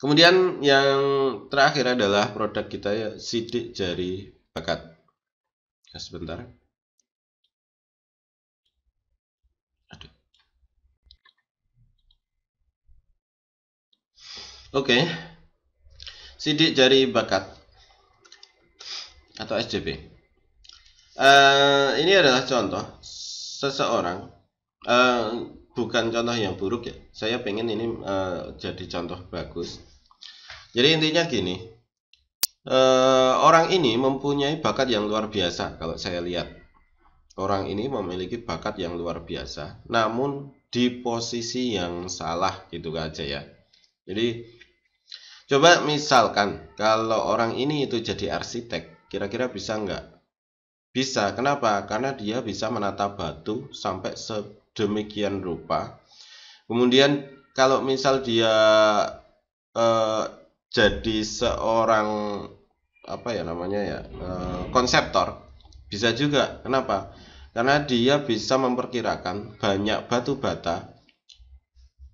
Kemudian yang terakhir adalah produk kita ya sidik jari bakat. Ya, sebentar. Aduh. Oke. Sidik jari bakat atau SJB. Uh, eh, ini adalah contoh seseorang uh, bukan contoh yang buruk ya. Saya pengen ini uh, jadi contoh bagus. Jadi intinya gini, uh, orang ini mempunyai bakat yang luar biasa. Kalau saya lihat, orang ini memiliki bakat yang luar biasa, namun di posisi yang salah gitu aja ya. Jadi coba misalkan kalau orang ini itu jadi arsitek, kira-kira bisa nggak? Bisa. Kenapa? Karena dia bisa menata batu sampai se demikian rupa. Kemudian kalau misal dia eh, jadi seorang apa ya namanya ya eh, konseptor bisa juga. Kenapa? Karena dia bisa memperkirakan banyak batu bata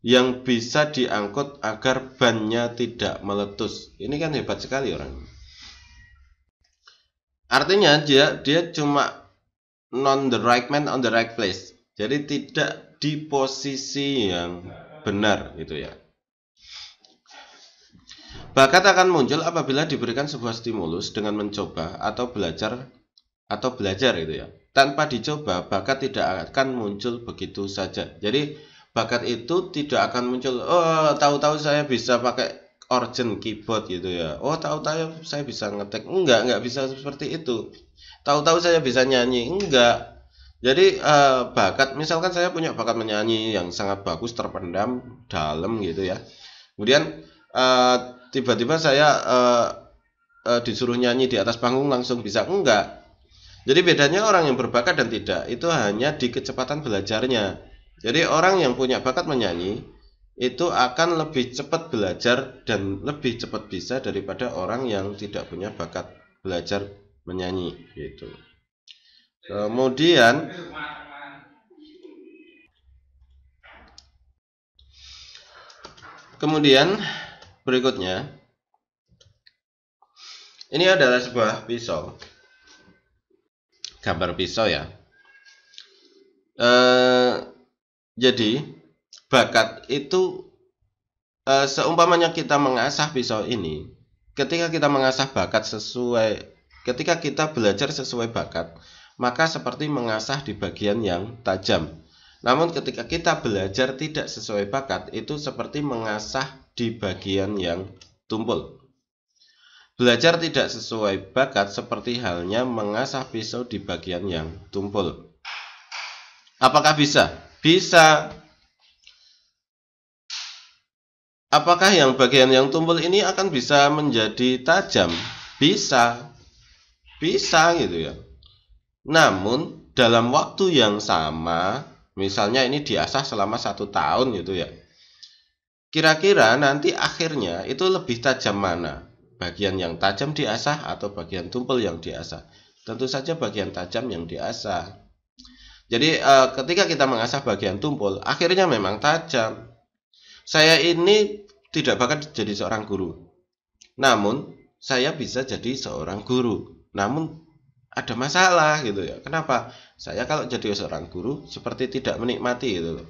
yang bisa diangkut agar bannya tidak meletus. Ini kan hebat sekali orang. Artinya dia dia cuma non the right man on the right place. Jadi tidak di posisi yang benar gitu ya. Bakat akan muncul apabila diberikan sebuah stimulus dengan mencoba atau belajar atau belajar gitu ya. Tanpa dicoba, bakat tidak akan muncul begitu saja. Jadi bakat itu tidak akan muncul. Oh, tahu-tahu saya bisa pakai Origin keyboard gitu ya. Oh, tahu-tahu saya bisa ngetek. Enggak, enggak bisa seperti itu. Tahu-tahu saya bisa nyanyi. Enggak, jadi uh, bakat, misalkan saya punya bakat menyanyi yang sangat bagus terpendam dalam gitu ya. Kemudian tiba eh, tiba-tiba saya uh, uh, disuruh nyanyi di atas panggung langsung bisa enggak? Jadi bedanya orang yang berbakat dan tidak itu hanya di kecepatan belajarnya. Jadi orang yang punya bakat menyanyi itu akan lebih cepat belajar dan lebih cepat bisa daripada orang yang tidak punya bakat belajar menyanyi gitu. Kemudian Kemudian berikutnya ini adalah sebuah pisau. Gambar pisau ya. E, jadi bakat itu e, seumpamanya kita mengasah pisau ini, ketika kita mengasah bakat sesuai ketika kita belajar sesuai bakat, maka seperti mengasah di bagian yang tajam. Namun ketika kita belajar tidak sesuai bakat, itu seperti mengasah di bagian yang tumpul. Belajar tidak sesuai bakat seperti halnya mengasah pisau di bagian yang tumpul. Apakah bisa? Bisa. Apakah yang bagian yang tumpul ini akan bisa menjadi tajam? Bisa. Bisa gitu ya. Namun dalam waktu yang sama, misalnya ini diasah selama satu tahun gitu ya. Kira-kira nanti akhirnya itu lebih tajam mana? Bagian yang tajam diasah atau bagian tumpul yang diasah? Tentu saja bagian tajam yang diasah. Jadi eh, ketika kita mengasah bagian tumpul, akhirnya memang tajam. Saya ini tidak bakal jadi seorang guru. Namun saya bisa jadi seorang guru. Namun ada masalah gitu ya. Kenapa? Saya kalau jadi seorang guru seperti tidak menikmati gitu loh.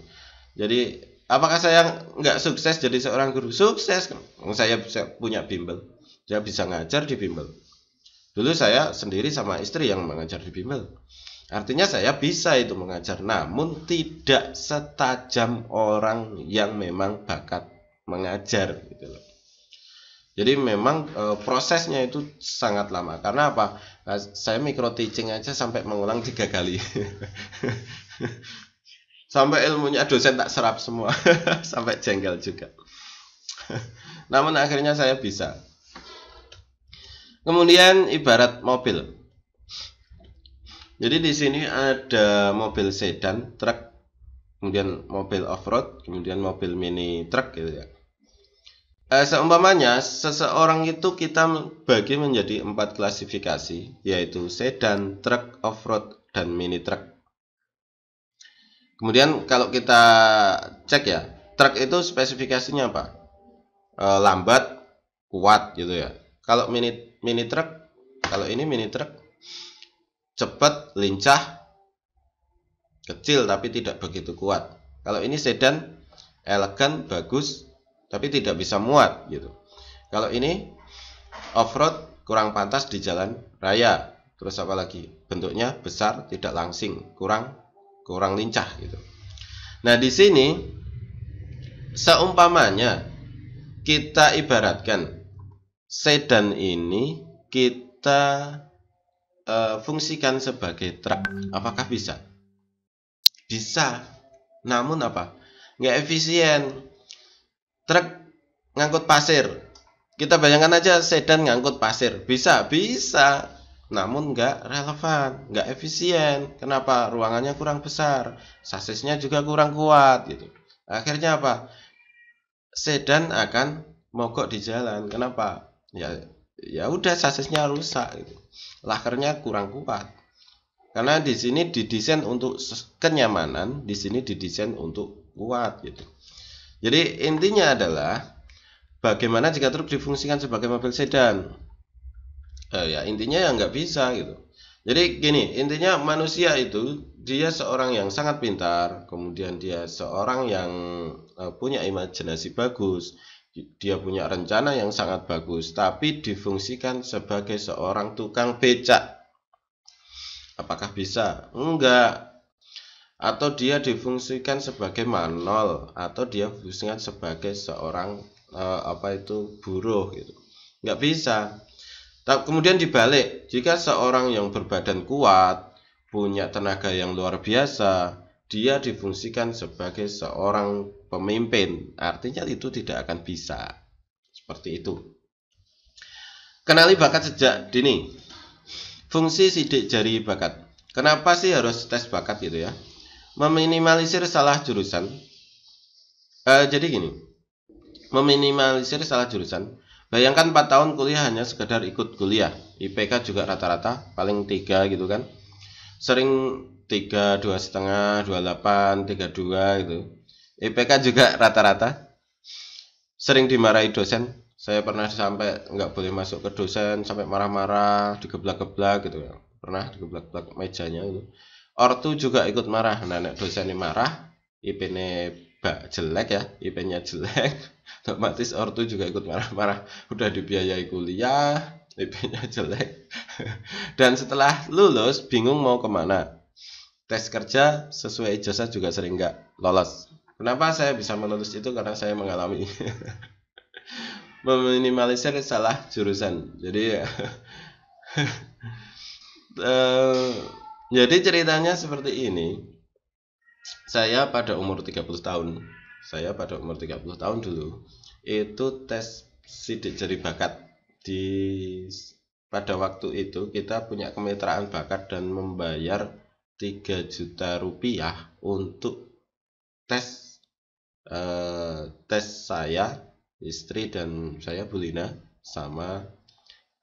Jadi apakah saya nggak sukses jadi seorang guru? Sukses. Saya bisa punya bimbel. Saya bisa ngajar di bimbel. Dulu saya sendiri sama istri yang mengajar di bimbel. Artinya saya bisa itu mengajar, namun tidak setajam orang yang memang bakat mengajar gitu loh. Jadi memang e, prosesnya itu sangat lama. Karena apa? Nah, saya micro teaching aja sampai mengulang tiga kali. sampai ilmunya dosen tak serap semua, sampai jengkel juga. Namun akhirnya saya bisa. Kemudian ibarat mobil. Jadi di sini ada mobil sedan, truk, kemudian mobil off road, kemudian mobil mini truk gitu ya eh, seumpamanya seseorang itu kita bagi menjadi empat klasifikasi yaitu sedan, truk, off-road, dan mini truk. Kemudian kalau kita cek ya, truk itu spesifikasinya apa? E, lambat, kuat gitu ya. Kalau mini mini truk, kalau ini mini truk cepat, lincah, kecil tapi tidak begitu kuat. Kalau ini sedan elegan, bagus, tapi tidak bisa muat gitu. Kalau ini off road kurang pantas di jalan raya. Terus apa lagi? Bentuknya besar, tidak langsing, kurang kurang lincah gitu. Nah, di sini seumpamanya kita ibaratkan sedan ini kita e, fungsikan sebagai truk. Apakah bisa? Bisa. Namun apa? Nggak efisien truk ngangkut pasir. Kita bayangkan aja sedan ngangkut pasir. Bisa, bisa. Namun nggak relevan, nggak efisien. Kenapa? Ruangannya kurang besar, sasisnya juga kurang kuat gitu. Akhirnya apa? Sedan akan mogok di jalan. Kenapa? Ya ya udah sasisnya rusak gitu. Lakernya kurang kuat. Karena di sini didesain untuk kenyamanan, di sini didesain untuk kuat gitu. Jadi intinya adalah bagaimana jika truk difungsikan sebagai mobil sedan. Eh, ya intinya ya nggak bisa gitu. Jadi gini, intinya manusia itu dia seorang yang sangat pintar, kemudian dia seorang yang uh, punya imajinasi bagus, dia punya rencana yang sangat bagus, tapi difungsikan sebagai seorang tukang becak. Apakah bisa? Enggak atau dia difungsikan sebagai manol atau dia fungsikan sebagai seorang e, apa itu buruh gitu nggak bisa kemudian dibalik jika seorang yang berbadan kuat punya tenaga yang luar biasa dia difungsikan sebagai seorang pemimpin artinya itu tidak akan bisa seperti itu kenali bakat sejak dini fungsi sidik jari bakat kenapa sih harus tes bakat gitu ya meminimalisir salah jurusan. Uh, jadi gini, meminimalisir salah jurusan. Bayangkan 4 tahun kuliah hanya sekedar ikut kuliah. IPK juga rata-rata paling tiga gitu kan. Sering tiga dua setengah, dua delapan, tiga 32 gitu. IPK juga rata-rata. Sering dimarahi dosen. Saya pernah sampai nggak boleh masuk ke dosen, sampai marah-marah, digeblak-geblak gitu ya. Pernah digeblak-geblak mejanya gitu ortu juga ikut marah nah nek dosennya marah IP-nya bak jelek ya IP-nya jelek otomatis ortu juga ikut marah-marah udah dibiayai kuliah IP-nya jelek dan setelah lulus bingung mau kemana tes kerja sesuai ijazah juga sering nggak lolos kenapa saya bisa menulis itu karena saya mengalami meminimalisir salah jurusan jadi eh, jadi ceritanya seperti ini. Saya pada umur 30 tahun, saya pada umur 30 tahun dulu itu tes sidik jari bakat di pada waktu itu kita punya kemitraan bakat dan membayar 3 juta rupiah untuk tes eh, tes saya istri dan saya Bulina sama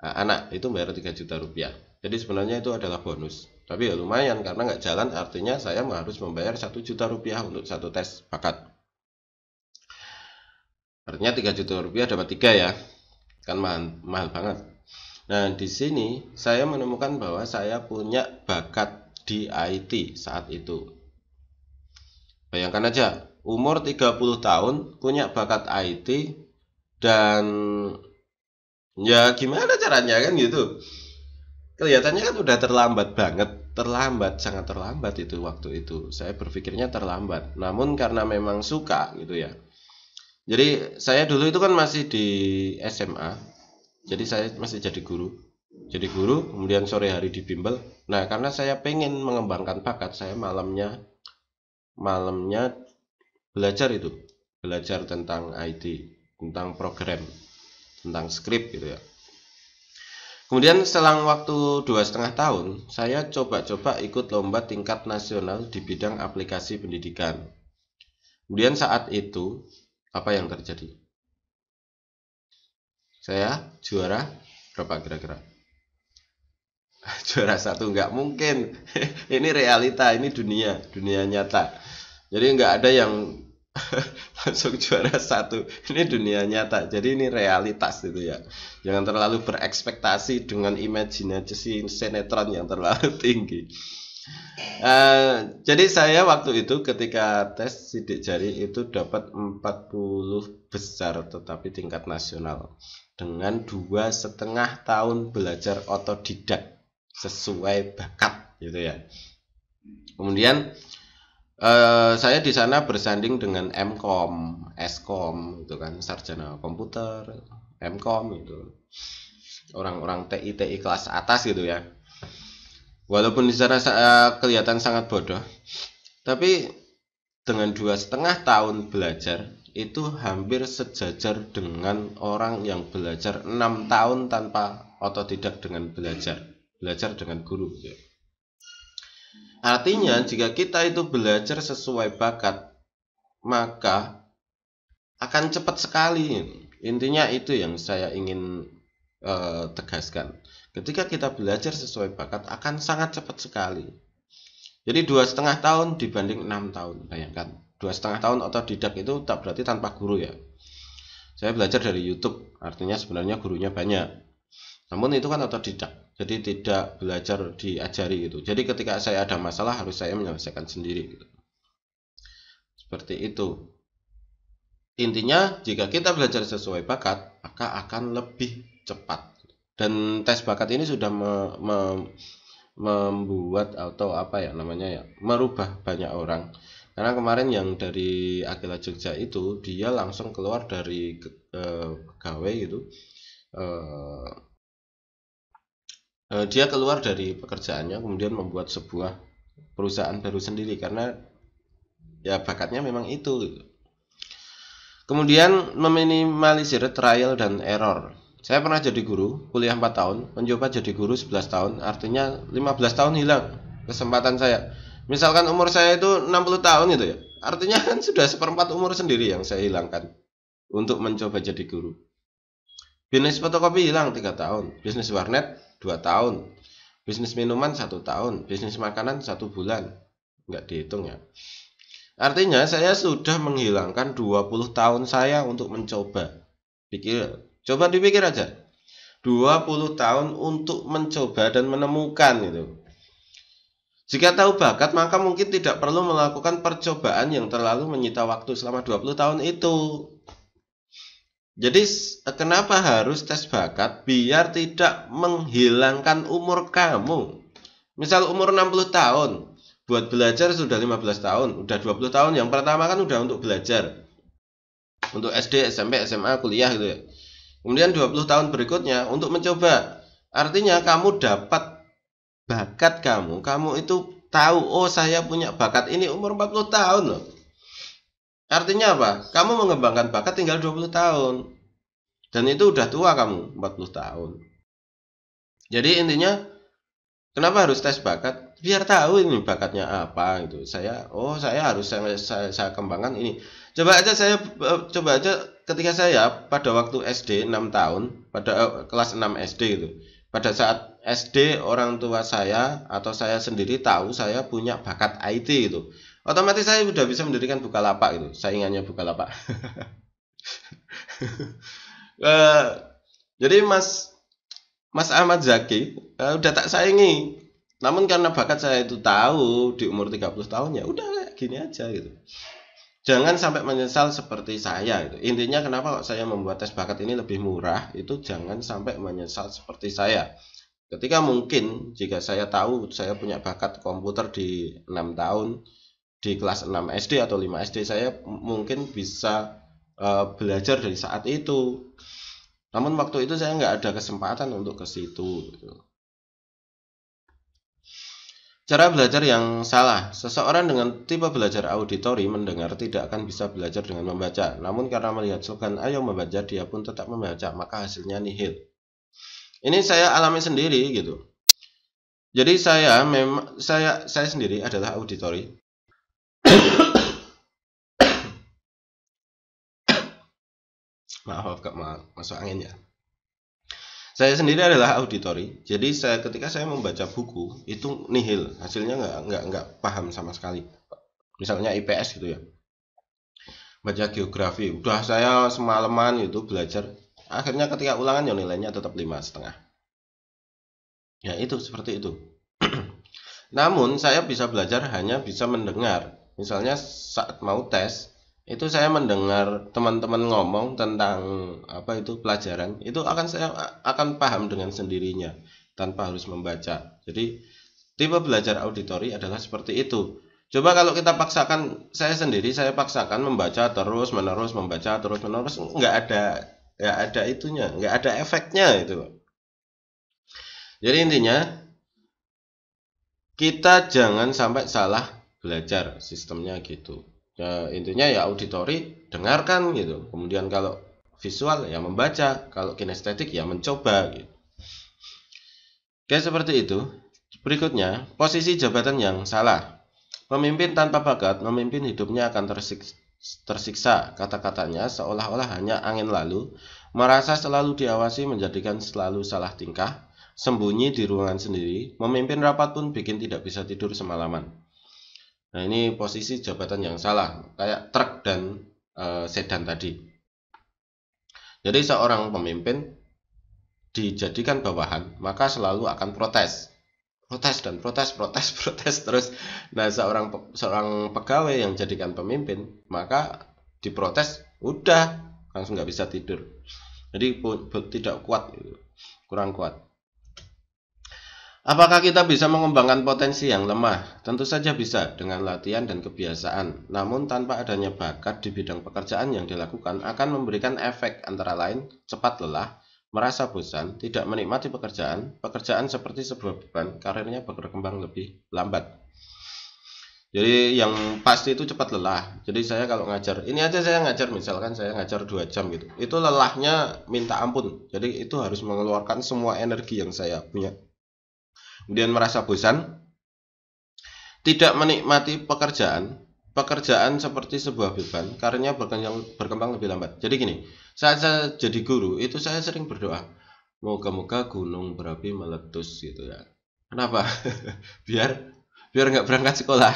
eh, anak itu bayar 3 juta rupiah jadi sebenarnya itu adalah bonus tapi ya lumayan karena nggak jalan artinya saya harus membayar satu juta rupiah untuk satu tes bakat. Artinya 3 juta rupiah dapat tiga ya. Kan mahal, mahal banget. Nah, di sini saya menemukan bahwa saya punya bakat di IT saat itu. Bayangkan aja, umur 30 tahun punya bakat IT dan ya gimana caranya kan gitu. Kelihatannya kan udah terlambat banget terlambat sangat terlambat itu waktu itu saya berpikirnya terlambat namun karena memang suka gitu ya jadi saya dulu itu kan masih di SMA jadi saya masih jadi guru jadi guru kemudian sore hari di bimbel nah karena saya pengen mengembangkan bakat saya malamnya malamnya belajar itu belajar tentang IT tentang program tentang script gitu ya Kemudian selang waktu dua setengah tahun, saya coba-coba ikut lomba tingkat nasional di bidang aplikasi pendidikan. Kemudian saat itu, apa yang terjadi? Saya juara berapa kira-kira? Juara satu nggak mungkin. ini realita, ini dunia, dunia nyata. Jadi nggak ada yang langsung juara satu ini dunia nyata jadi ini realitas gitu ya jangan terlalu berekspektasi dengan imajinasi sinetron yang terlalu tinggi uh, jadi saya waktu itu ketika tes sidik jari itu dapat 40 besar tetapi tingkat nasional dengan dua setengah tahun belajar otodidak sesuai bakat gitu ya kemudian Uh, saya di sana bersanding dengan MKOM, SKOM itu kan, sarjana komputer, MKOM itu Orang-orang TI TI kelas atas gitu ya. Walaupun di sana saya eh, kelihatan sangat bodoh, tapi dengan dua setengah tahun belajar itu hampir sejajar dengan orang yang belajar enam tahun tanpa otodidak dengan belajar, belajar dengan guru gitu. Ya. Artinya, jika kita itu belajar sesuai bakat, maka akan cepat sekali. Intinya itu yang saya ingin e, tegaskan. Ketika kita belajar sesuai bakat, akan sangat cepat sekali. Jadi dua setengah tahun dibanding enam tahun, bayangkan. Dua setengah tahun otodidak itu tak berarti tanpa guru ya. Saya belajar dari YouTube, artinya sebenarnya gurunya banyak. Namun itu kan otodidak, jadi tidak belajar diajari itu Jadi ketika saya ada masalah harus saya menyelesaikan sendiri gitu. Seperti itu. Intinya jika kita belajar sesuai bakat, maka akan lebih cepat. Dan tes bakat ini sudah me, me, membuat atau apa ya namanya ya, merubah banyak orang. Karena kemarin yang dari Akila Jogja itu dia langsung keluar dari e, pegawai gitu. E, Eh, dia keluar dari pekerjaannya kemudian membuat sebuah perusahaan baru sendiri karena ya bakatnya memang itu gitu. Kemudian meminimalisir trial dan error. Saya pernah jadi guru, kuliah 4 tahun, mencoba jadi guru 11 tahun, artinya 15 tahun hilang kesempatan saya. Misalkan umur saya itu 60 tahun gitu ya. Artinya kan sudah seperempat umur sendiri yang saya hilangkan untuk mencoba jadi guru. Bisnis fotokopi hilang tiga tahun, bisnis warnet dua tahun, bisnis minuman satu tahun, bisnis makanan satu bulan. Nggak dihitung ya. Artinya saya sudah menghilangkan 20 tahun saya untuk mencoba. Pikir, coba dipikir aja. 20 tahun untuk mencoba dan menemukan itu. Jika tahu bakat, maka mungkin tidak perlu melakukan percobaan yang terlalu menyita waktu selama 20 tahun itu. Jadi kenapa harus tes bakat biar tidak menghilangkan umur kamu? Misal umur 60 tahun, buat belajar sudah 15 tahun, udah 20 tahun. Yang pertama kan udah untuk belajar. Untuk SD, SMP, SMA, kuliah gitu ya. Kemudian 20 tahun berikutnya untuk mencoba. Artinya kamu dapat bakat kamu, kamu itu tahu oh saya punya bakat ini umur 40 tahun loh. Artinya apa? Kamu mengembangkan bakat tinggal 20 tahun. Dan itu udah tua kamu, 40 tahun. Jadi intinya, kenapa harus tes bakat? Biar tahu ini bakatnya apa gitu. Saya, oh saya harus saya, saya, saya kembangkan ini. Coba aja saya, eh, coba aja ketika saya pada waktu SD 6 tahun, pada eh, kelas 6 SD itu, Pada saat SD orang tua saya atau saya sendiri tahu saya punya bakat IT itu otomatis saya sudah bisa mendirikan buka lapak itu saingannya bukalapak uh, jadi mas mas Ahmad Zaki uh, udah tak saingi namun karena bakat saya itu tahu di umur 30 tahun ya udah gini aja gitu jangan sampai menyesal seperti saya gitu. intinya kenapa kok saya membuat tes bakat ini lebih murah itu jangan sampai menyesal seperti saya ketika mungkin jika saya tahu saya punya bakat komputer di enam tahun di kelas 6 SD atau 5 SD saya mungkin bisa uh, belajar dari saat itu. Namun waktu itu saya nggak ada kesempatan untuk ke situ. Gitu. Cara belajar yang salah. Seseorang dengan tipe belajar auditori mendengar tidak akan bisa belajar dengan membaca. Namun karena melihat slogan ayo membaca dia pun tetap membaca, maka hasilnya nihil. Ini saya alami sendiri gitu. Jadi saya memang saya saya sendiri adalah auditori Maaf, Kak, masuk angin ya. Saya sendiri adalah auditori. Jadi saya ketika saya membaca buku itu nihil, hasilnya nggak nggak nggak paham sama sekali. Misalnya IPS gitu ya, baca geografi, udah saya semalaman itu belajar, akhirnya ketika ulangan ya nilainya tetap lima setengah. Ya itu seperti itu. Namun saya bisa belajar hanya bisa mendengar misalnya saat mau tes itu saya mendengar teman-teman ngomong tentang apa itu pelajaran itu akan saya akan paham dengan sendirinya tanpa harus membaca jadi tipe belajar auditori adalah seperti itu coba kalau kita paksakan saya sendiri saya paksakan membaca terus menerus membaca terus menerus nggak ada nggak ada itunya nggak ada efeknya itu jadi intinya kita jangan sampai salah belajar sistemnya gitu ya, intinya ya auditori dengarkan gitu kemudian kalau visual ya membaca kalau kinestetik ya mencoba gitu oke seperti itu berikutnya posisi jabatan yang salah pemimpin tanpa bakat memimpin hidupnya akan tersiksa tersiksa kata-katanya seolah-olah hanya angin lalu merasa selalu diawasi menjadikan selalu salah tingkah sembunyi di ruangan sendiri memimpin rapat pun bikin tidak bisa tidur semalaman Nah ini posisi jabatan yang salah, kayak truk dan e, sedan tadi. Jadi seorang pemimpin dijadikan bawahan, maka selalu akan protes. Protes dan protes, protes, protes terus. Nah seorang seorang pegawai yang jadikan pemimpin, maka diprotes, udah langsung nggak bisa tidur. Jadi tidak kuat, gitu, kurang kuat. Apakah kita bisa mengembangkan potensi yang lemah? Tentu saja bisa dengan latihan dan kebiasaan. Namun tanpa adanya bakat di bidang pekerjaan yang dilakukan akan memberikan efek antara lain cepat lelah, merasa bosan, tidak menikmati pekerjaan, pekerjaan seperti sebuah beban, karirnya berkembang lebih lambat. Jadi yang pasti itu cepat lelah. Jadi saya kalau ngajar, ini aja saya ngajar misalkan saya ngajar dua jam gitu. Itu lelahnya minta ampun. Jadi itu harus mengeluarkan semua energi yang saya punya kemudian merasa bosan, tidak menikmati pekerjaan, pekerjaan seperti sebuah beban, karena berkembang, berkembang lebih lambat. Jadi gini, saat saya jadi guru, itu saya sering berdoa, moga-moga gunung berapi meletus gitu ya. Kenapa? biar biar nggak berangkat sekolah.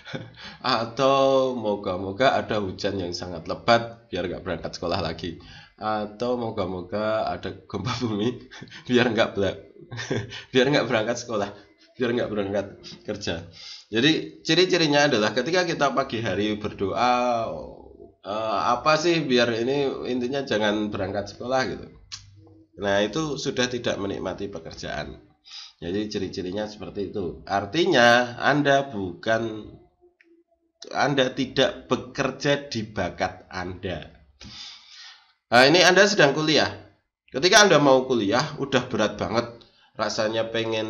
Atau moga-moga ada hujan yang sangat lebat biar nggak berangkat sekolah lagi atau moga-moga ada gempa bumi biar nggak biar nggak berangkat sekolah biar nggak berangkat kerja jadi ciri-cirinya adalah ketika kita pagi hari berdoa uh, apa sih biar ini intinya jangan berangkat sekolah gitu nah itu sudah tidak menikmati pekerjaan jadi ciri-cirinya seperti itu artinya anda bukan anda tidak bekerja di bakat anda Nah, ini Anda sedang kuliah. Ketika Anda mau kuliah, udah berat banget. Rasanya pengen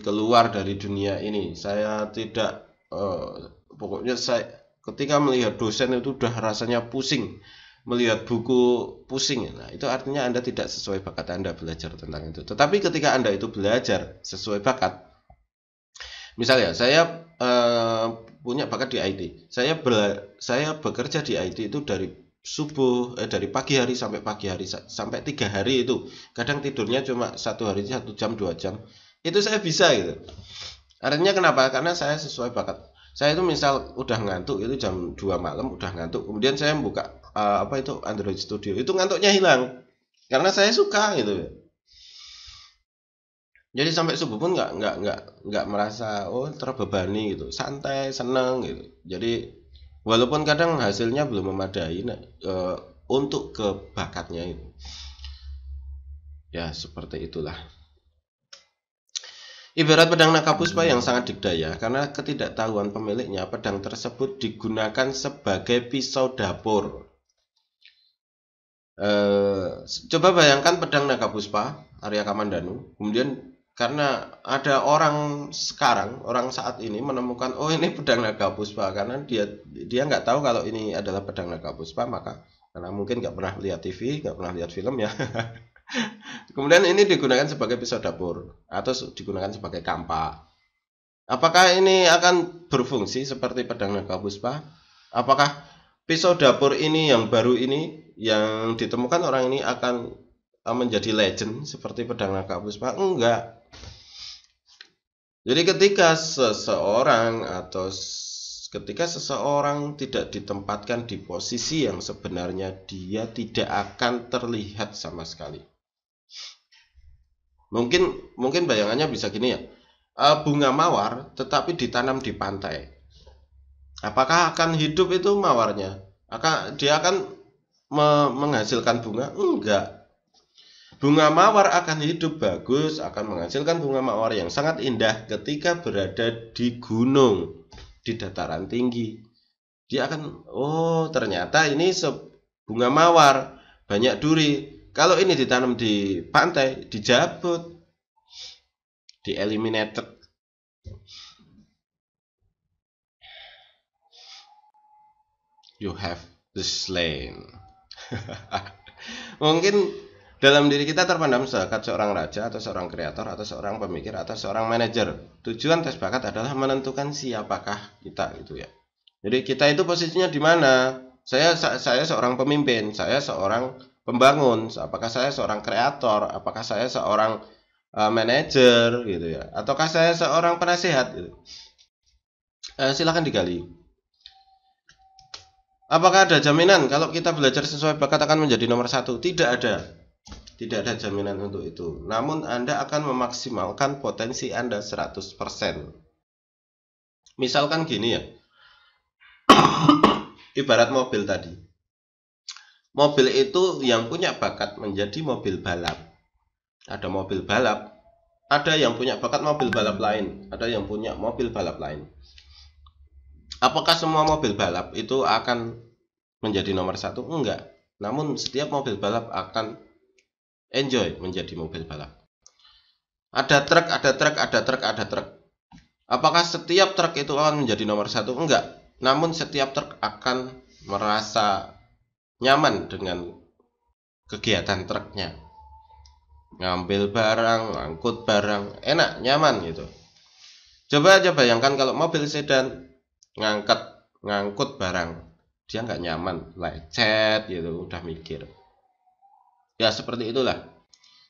keluar dari dunia ini. Saya tidak, eh, pokoknya saya ketika melihat dosen itu udah rasanya pusing. Melihat buku pusing. Nah, itu artinya Anda tidak sesuai bakat Anda belajar tentang itu. Tetapi ketika Anda itu belajar sesuai bakat, misalnya saya uh, punya bakat di IT. Saya bela saya bekerja di IT itu dari subuh eh, dari pagi hari sampai pagi hari sampai tiga hari itu kadang tidurnya cuma satu hari satu jam dua jam itu saya bisa gitu artinya kenapa karena saya sesuai bakat saya itu misal udah ngantuk itu jam 2 malam udah ngantuk kemudian saya buka uh, apa itu Android Studio itu ngantuknya hilang karena saya suka gitu jadi sampai subuh pun nggak nggak nggak nggak merasa oh terbebani gitu santai seneng gitu jadi walaupun kadang hasilnya belum memadai uh, untuk ke bakatnya itu ya seperti itulah Ibarat pedang Nakapuspa yang sangat digdaya karena ketidaktahuan pemiliknya pedang tersebut digunakan sebagai pisau dapur. E, coba bayangkan pedang Nakapuspa Arya Kamandanu kemudian karena ada orang sekarang orang saat ini menemukan oh ini pedang naga puspa karena dia dia nggak tahu kalau ini adalah pedang naga puspa maka karena mungkin nggak pernah lihat TV nggak pernah lihat film ya kemudian ini digunakan sebagai pisau dapur atau digunakan sebagai kampak apakah ini akan berfungsi seperti pedang naga puspa apakah pisau dapur ini yang baru ini yang ditemukan orang ini akan menjadi legend seperti pedang naga puspa enggak jadi ketika seseorang atau ketika seseorang tidak ditempatkan di posisi yang sebenarnya dia tidak akan terlihat sama sekali. Mungkin mungkin bayangannya bisa gini ya. E, bunga mawar tetapi ditanam di pantai. Apakah akan hidup itu mawarnya? Akan dia akan menghasilkan bunga? Enggak. Bunga mawar akan hidup bagus, akan menghasilkan bunga mawar yang sangat indah ketika berada di gunung, di dataran tinggi. Dia akan, oh ternyata ini bunga mawar, banyak duri. Kalau ini ditanam di pantai, dijabut, dieliminated. You have the slain. Mungkin dalam diri kita terpendam sekat seorang raja atau seorang kreator atau seorang pemikir atau seorang manajer. Tujuan tes bakat adalah menentukan siapakah kita gitu ya. Jadi kita itu posisinya di mana? Saya saya seorang pemimpin, saya seorang pembangun, apakah saya seorang kreator, apakah saya seorang uh, manajer gitu ya, ataukah saya seorang penasehat gitu. Uh, eh, silahkan digali. Apakah ada jaminan kalau kita belajar sesuai bakat akan menjadi nomor satu? Tidak ada. Tidak ada jaminan untuk itu. Namun Anda akan memaksimalkan potensi Anda 100%. Misalkan gini ya. Ibarat mobil tadi. Mobil itu yang punya bakat menjadi mobil balap. Ada mobil balap, ada yang punya bakat mobil balap lain, ada yang punya mobil balap lain. Apakah semua mobil balap itu akan menjadi nomor satu? Enggak. Namun setiap mobil balap akan enjoy menjadi mobil balap. Ada truk, ada truk, ada truk, ada truk. Apakah setiap truk itu akan menjadi nomor satu? Enggak. Namun setiap truk akan merasa nyaman dengan kegiatan truknya. Ngambil barang, angkut barang, enak, nyaman gitu. Coba aja bayangkan kalau mobil sedan ngangkat, ngangkut barang, dia nggak nyaman, lecet gitu, udah mikir ya seperti itulah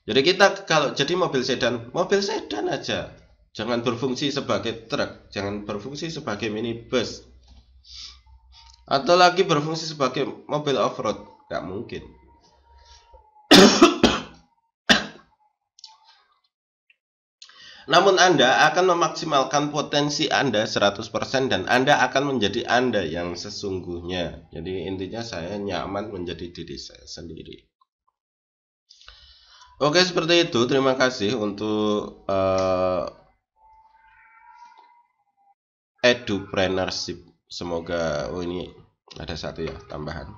jadi kita kalau jadi mobil sedan mobil sedan aja jangan berfungsi sebagai truk jangan berfungsi sebagai minibus atau lagi berfungsi sebagai mobil off-road gak mungkin namun Anda akan memaksimalkan potensi Anda 100% dan Anda akan menjadi Anda yang sesungguhnya jadi intinya saya nyaman menjadi diri saya sendiri Oke, seperti itu. Terima kasih untuk uh, edupreneurship. Semoga oh ini ada satu ya tambahan.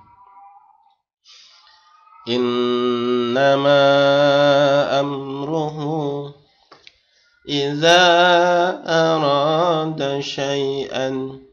Innama amruhu iza arada syai'an